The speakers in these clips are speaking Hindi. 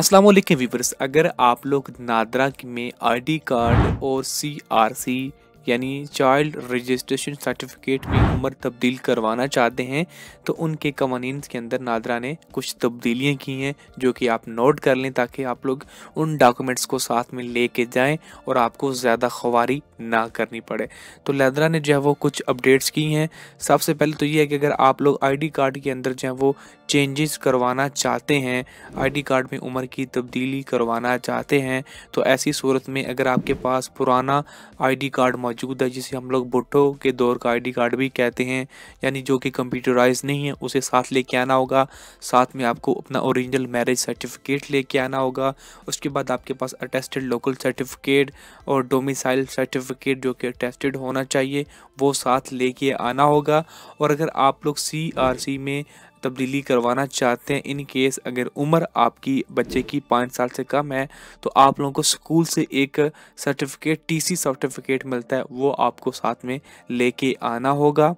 अस्सलाम वालेकुम अगर आप लोग नादरा में आईडी कार्ड और सीआरसी यानी चाइल्ड रजिस्ट्रेशन सर्टिफिकेट में उम्र तब्दील करवाना चाहते हैं तो उनके कवानीन के अंदर नादरा ने कुछ तब्दीलियाँ की हैं जो कि आप नोट कर लें ताकि आप लोग उन डॉक्यूमेंट्स को साथ में ले कर जाएँ और आपको ज़्यादा खुवारी ना करनी पड़े तो लादरा ने जो है वो कुछ अपडेट्स की हैं सबसे पहले तो ये है कि अगर आप लोग डी कार्ड के अंदर जो है वो चेंजेस करवाना चाहते हैं आईडी कार्ड में उम्र की तब्दीली करवाना चाहते हैं तो ऐसी सूरत में अगर आपके पास पुराना आईडी कार्ड मौजूद मौजूद है जिसे हम लोग बुट्टो के दौर का आईडी कार्ड भी कहते हैं यानी जो कि कंप्यूटराइज नहीं है उसे साथ लेके आना होगा साथ में आपको अपना ओरिजिनल मैरिज सर्टिफिकेट लेके आना होगा उसके बाद आपके पास अटेस्टेड लोकल सर्टिफिकेट और डोमिसाइल सर्टिफिकेट जो कि अटेस्टेड होना चाहिए वो साथ लेके आना होगा और अगर आप लोग सी में तब्दीली करवाना चाहते हैं इन केस अगर उम्र आपकी बच्चे की पाँच साल से कम है तो आप लोगों को स्कूल से एक सर्टिफिकेट टीसी सर्टिफिकेट मिलता है वो आपको साथ में लेके आना होगा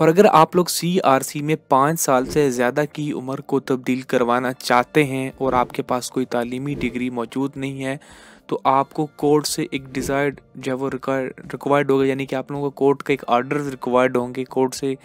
और अगर आप लोग सी में पाँच साल से ज़्यादा की उम्र को तब्दील करवाना चाहते हैं और आपके पास कोई तालीमी डिग्री मौजूद नहीं है तो आपको कोर्ट से एक डिज़ायर्ड जो है वो रिक्वायर्ड होगा यानी कि आप लोगों को कोर्ट का एक आर्डर रिक्वायर्ड होंगे कोर्ट से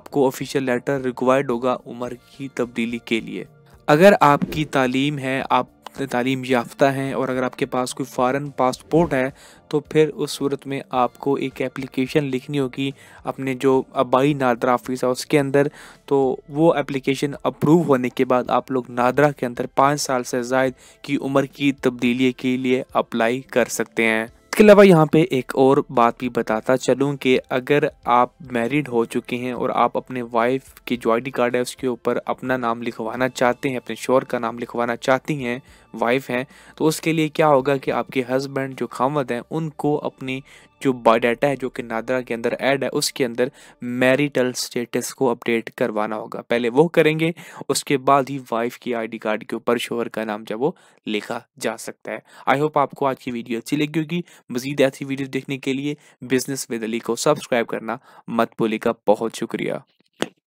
आपको ऑफिशियल लेटर रिक्वायर्ड होगा उम्र की तब्दीली के लिए अगर आपकी तालीम है आप तालीम याफ्ता हैं और अगर आपके पास कोई फ़ारन पासपोर्ट है तो फिर उस सूरत में आपको एक एप्लीकेशन लिखनी होगी अपने जो आबाई नादरा ऑफिस है उसके अंदर तो वो एप्लीकेशन अप्रूव होने के बाद आप लोग नादरा के अंदर पाँच साल से जायद की उम्र की तब्दीली के लिए अप्लाई कर सकते हैं इसके अलावा यहाँ पे एक और बात भी बताता चलूँ कि अगर आप मैरिड हो चुके हैं और आप अपने वाइफ की जो आई कार्ड है उसके ऊपर अपना नाम लिखवाना चाहते हैं अपने शोर का नाम लिखवाना चाहती हैं वाइफ हैं तो उसके लिए क्या होगा कि आपके हस्बैंड जो खामद हैं उनको अपनी जो बायोडाटा है जो कि नादरा के अंदर ऐड है उसके अंदर मैरिटल स्टेटस को अपडेट करवाना होगा पहले वो करेंगे उसके बाद ही वाइफ की आईडी कार्ड के ऊपर शोहर का नाम जब वो लिखा जा सकता है आई होप आपको आज की वीडियो अच्छी लगी होगी मजीद ऐसी वीडियो देखने के लिए बिजनेस विद अली को सब्सक्राइब करना मत भूलिएगा बहुत शुक्रिया